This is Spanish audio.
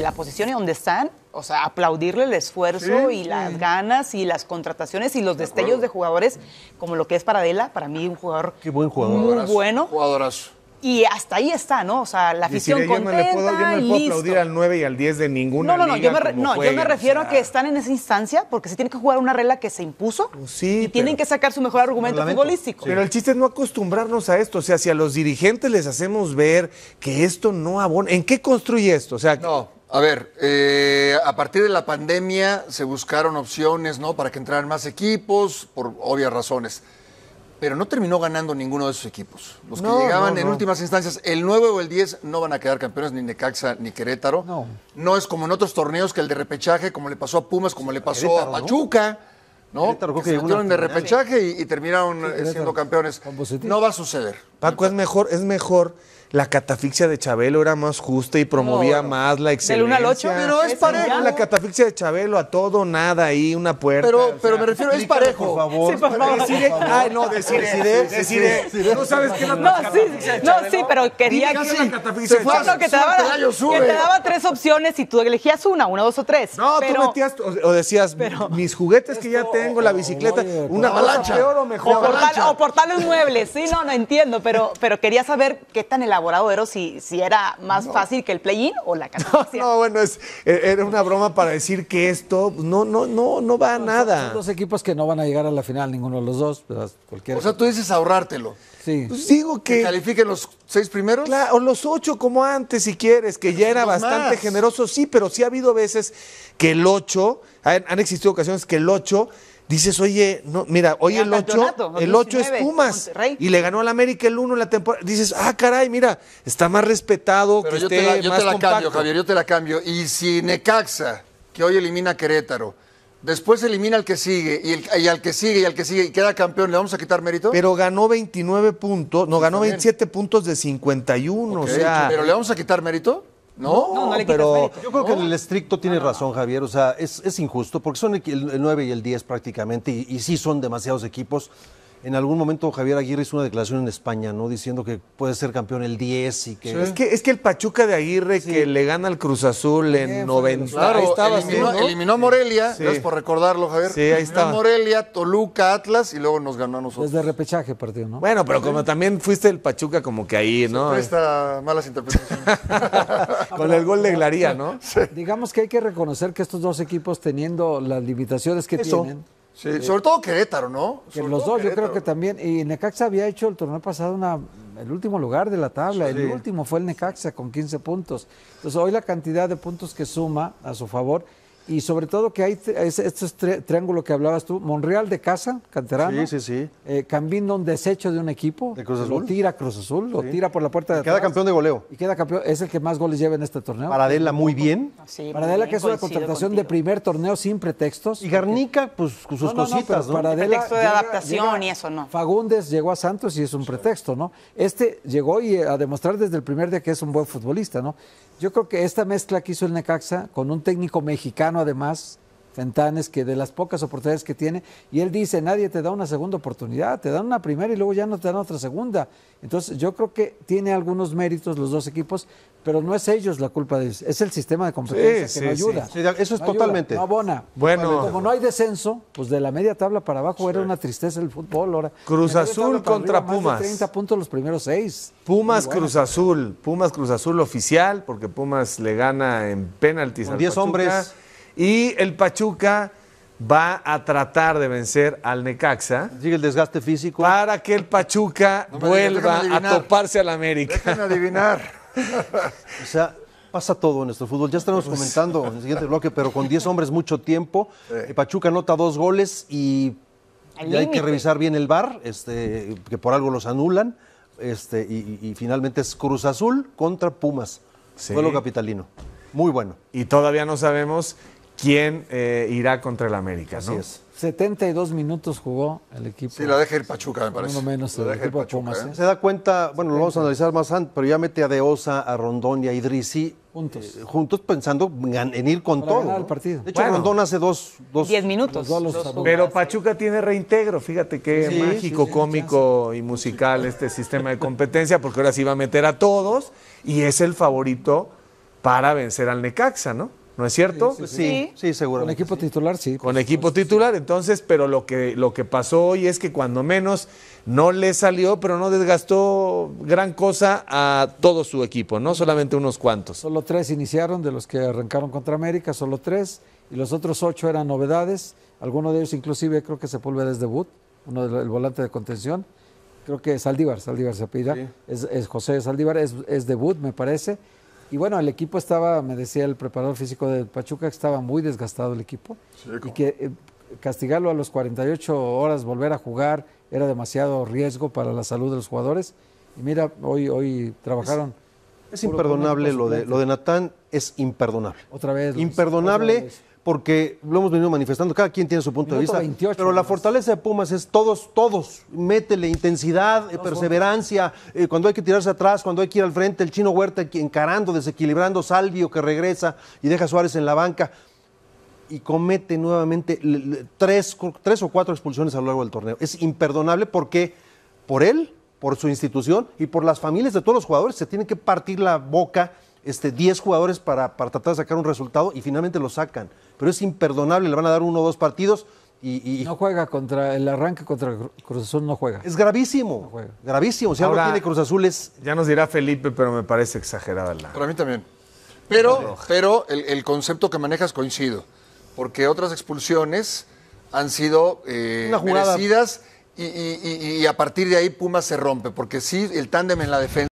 la posición y donde están, o sea, aplaudirle el esfuerzo y las ganas y las contrataciones y los destellos de, jugadores como lo que es para Adela, para mí un jugador, Qué buen muy bueno y hasta ahí está, ¿no? O sea, la afición con contenta, yo no yo no le puedo aplaudir al 9 y al 10 de ninguna No, no, no, yo me, refiero a que están en esa instancia porque se tiene que jugar una regla que se impuso pues y tienen que sacar su mejor pues, argumento futbolístico. Pero el chiste es no acostumbrarnos a esto, o sea, si a los dirigentes les hacemos ver que esto no abona, ¿en qué construye esto? O sea, no. A ver, eh, a partir de la pandemia se buscaron opciones, ¿no? Para que entraran más equipos, por obvias razones pero no terminó ganando ninguno de esos equipos. Los que llegaban en últimas instancias, el 9 o el 10 no van a quedar campeones ni Necaxa ni Querétaro. No. es como en otros torneos que el de repechaje, como le pasó a Pumas, como le pasó a Pachuca. ¿no? Que se metieron de repechaje y, terminaron eh, siendo campeones. No va a suceder. Paco, es mejor, es mejor la catafixia de Chabelo era más justa y promovía más la excelencia. El 1 al 8. Pero es parejo. La catafixia de Chabelo a todo, nada ahí, una puerta. Pero, me refiero, es parejo. Por favor. Sí, por favor. Decide, Ay, no, decide. Decide. No sabes qué no, no, sí, sí, pero quería que. catafixia de Chabelo. que te daba, tres opciones y tú elegías una, una, dos o tres. No, tú metías, o, decías, mis juguetes que ya tengo, la bicicleta, una avalancha. o mejor. O portales muebles. Sí, no, no entiendo, pero quería saber qué tan elaborado elaborado si, si era más fácil que el play-in o la canción. No, bueno, es, e, era una broma para decir que esto pues, no, no, no, no va a nada. Son dos equipos que no van a llegar a la final, ninguno de los dos. Cualquier... O sea, tú dices ahorrártelo. Sí. Pues, digo que. califiquen los seis primeros? Claro, o los ocho, como antes, si quieres, que ya era bastante generoso, sí, pero sí ha habido veces que el ocho, han existido ocasiones que el ocho dices, oye, no, mira, hoy el 8, el 8 es Pumas y le ganó al América el 1 en la temporada. Dices, ah, caray, mira, está más respetado. que yo te la, yo te la cambio, Javier, yo te la cambio. Y si Necaxa, que hoy elimina a Querétaro, después elimina al que sigue y, el, al que sigue y al que sigue y queda campeón, ¿le vamos a quitar mérito? Pero ganó 29 puntos, no, ganó 27 puntos de 51, o sea... ¿Pero le vamos a quitar mérito? No, no, pero yo creo que en el estricto tiene razón, Javier. O sea, es, es injusto porque son el, el, 9 y el 10 prácticamente y, y sí son demasiados equipos. En algún momento Javier Aguirre hizo una declaración en España, ¿no? Diciendo que puede ser campeón el 10 y que. Es que es que el Pachuca de Aguirre que le gana al Cruz Azul en 90. ahí eliminó, a Morelia, gracias por recordarlo, Javier. Sí, ahí Morelia, Toluca, Atlas y luego nos ganó a nosotros. Desde repechaje partido, ¿no? Bueno, pero como también fuiste el Pachuca, como que ahí, ¿no? Presta malas interpretaciones. Con el gol de Glaría, ¿no? Digamos que hay que reconocer que estos dos equipos, teniendo las limitaciones que tienen eh, sobre todo Querétaro, ¿no? los dos, yo creo que también. Y Necaxa había hecho el torneo pasado el último lugar de la tabla. El último fue el Necaxa con 15 puntos. Entonces, hoy la cantidad de puntos que suma a su favor y sobre todo que hay este triángulo que hablabas tú, Monreal de casa, Canterano. Sí, sí, sí. Eh, un desecho de un equipo. De Cruz Azul. Lo tira Cruz Azul, lo tira por la puerta de Queda campeón de goleo. Y queda campeón, es el que más goles lleva en este torneo. Paradela muy bien. Sí, Paradela que es una contratación de primer torneo sin pretextos. Y Garnica, pues con sus cositas, ¿no? pretexto de adaptación y eso no. Fagundes llegó a Santos y es un pretexto, ¿no? Este llegó y eh, a demostrar desde el primer día que es un buen futbolista, ¿no? Yo creo que esta mezcla que hizo el Necaxa con un técnico mexicano además, Fentanes, que de las pocas oportunidades que tiene, y él dice, nadie te da una segunda oportunidad, te dan una primera y luego ya no te dan otra segunda. Entonces yo creo que tiene algunos méritos los dos equipos, pero no es ellos la culpa de es el sistema de competencia que no ayuda. Eso es totalmente. Bueno. como no hay descenso, pues de la media tabla para abajo era una tristeza el fútbol ahora. Cruz Azul contra Pumas. 30 puntos los primeros seis. Pumas Cruz Azul, Pumas Cruz Azul oficial, porque Pumas le gana en penaltis. 10 hombres. Y el Pachuca va a tratar de vencer al Necaxa. Sigue el desgaste físico. Para que el Pachuca vuelva a toparse al América. Déjenme adivinar. o sea, pasa todo en nuestro fútbol. Ya estamos pues comentando en el siguiente bloque, pero con 10 hombres mucho tiempo. El Pachuca anota dos goles y, hay que revisar bien el VAR, este, que por algo los anulan. Este, y, finalmente es Cruz Azul contra Pumas. Duelo capitalino. Muy bueno. Y todavía no sabemos quién eh, irá contra el América. Así es. 72 minutos jugó el equipo. Sí, la deja el Pachuca, me parece. Uno menos el, ¿eh? Se da cuenta, bueno, lo vamos a analizar más antes, pero ya mete a Deosa, a Rondón y a Idrisi. Juntos. Eh, juntos pensando en ir con todo. el partido. De hecho, Rondón hace dos. dos diez minutos. pero Pachuca tiene reintegro. Fíjate qué mágico, cómico y musical este sistema de competencia, porque ahora sí va a meter a todos y es el favorito para vencer al Necaxa, ¿no? ¿No es cierto? Sí, sí, seguro. Con equipo titular, sí. Con equipo titular, entonces, pero lo que, lo que pasó hoy es que cuando menos no le salió, pero no desgastó gran cosa a todo su equipo, ¿no? Solamente unos cuantos. Solo tres iniciaron de los que arrancaron contra América, solo tres, y los otros ocho eran novedades. Algunos de ellos, inclusive, creo que se Sepúlveda es debut, uno del volante de contención. Creo que Saldívar, Saldívar se pida, es, José Saldívar, es, es debut, me parece y bueno, el equipo estaba, me decía el preparador físico de Pachuca, que estaba muy desgastado el equipo. y que eh, castigarlo a los 48 horas, volver a jugar, era demasiado riesgo para la salud de los jugadores. Y mira, hoy, hoy trabajaron. Es, imperdonable lo de, lo de Natán, es imperdonable. Otra vez. imperdonable porque lo hemos venido manifestando, cada quien tiene su punto de vista. pero la fortaleza de Pumas es todos, todos, métele intensidad, eh, perseverancia, eh, cuando hay que tirarse atrás, cuando hay que ir al frente, el chino Huerta encarando, desequilibrando, Salvio que regresa y deja a Suárez en la banca y comete nuevamente tres, tres o cuatro expulsiones a lo largo del torneo. Es imperdonable porque por él, por su institución y por las familias de todos los jugadores se tiene que partir la boca 10 este, jugadores para, para, tratar de sacar un resultado y finalmente lo sacan. Pero es imperdonable, le van a dar uno o dos partidos. Y, No juega contra el arranque contra Cruz Azul, no juega. Es gravísimo, gravísimo. Si Ahora, tiene Cruz Azul Ya nos dirá Felipe, pero me parece exagerada la. Para mí también. Pero, pero el, concepto que manejas coincido, porque otras expulsiones han sido eh, merecidas y, y a partir de ahí Puma se rompe, porque sí, el tándem en la defensa.